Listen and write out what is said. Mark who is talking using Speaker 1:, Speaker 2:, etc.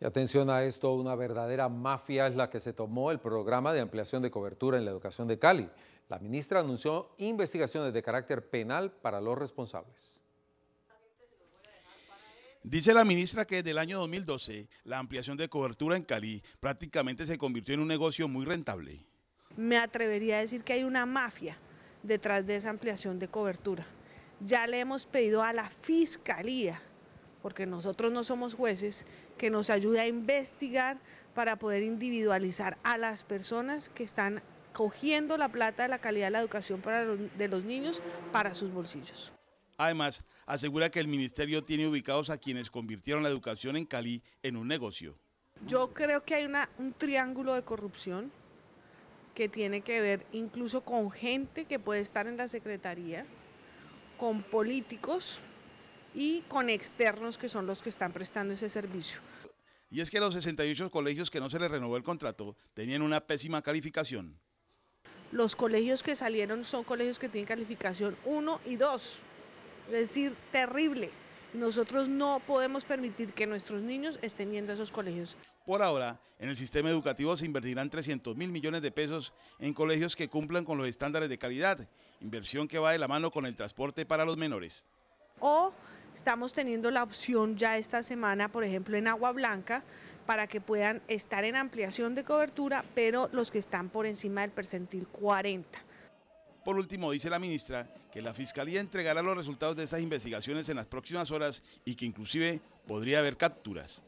Speaker 1: Y atención a esto, una verdadera mafia es la que se tomó el programa de ampliación de cobertura en la educación de Cali. La ministra anunció investigaciones de carácter penal para los responsables.
Speaker 2: Dice la ministra que desde el año 2012 la ampliación de cobertura en Cali prácticamente se convirtió en un negocio muy rentable.
Speaker 1: Me atrevería a decir que hay una mafia detrás de esa ampliación de cobertura. Ya le hemos pedido a la fiscalía, porque nosotros no somos jueces, que nos ayude a investigar para poder individualizar a las personas que están cogiendo la plata de la calidad de la educación para de los niños para sus bolsillos.
Speaker 2: Además, asegura que el ministerio tiene ubicados a quienes convirtieron la educación en Cali en un negocio.
Speaker 1: Yo creo que hay un triángulo de corrupción que tiene que ver incluso con gente que puede estar en la secretaría, con políticos y con externos que son los que están prestando ese servicio.
Speaker 2: Y es que los 68 colegios que no se les renovó el contrato tenían una pésima calificación.
Speaker 1: Los colegios que salieron son colegios que tienen calificación 1 y 2, es decir, terrible. Nosotros no podemos permitir que nuestros niños estén yendo a esos colegios. Por
Speaker 2: ahora, en el sistema educativo se invertirán 300 mil millones de pesos en colegios que cumplan con los estándares de calidad, inversión que va de la mano con el transporte para los menores.
Speaker 1: O Estamos teniendo la opción ya esta semana, por ejemplo, en Agua Blanca, para que puedan estar en ampliación de cobertura, pero los que están por encima del percentil 40.
Speaker 2: Por último, dice la ministra que la Fiscalía entregará los resultados de estas investigaciones en las próximas horas y que inclusive podría haber capturas.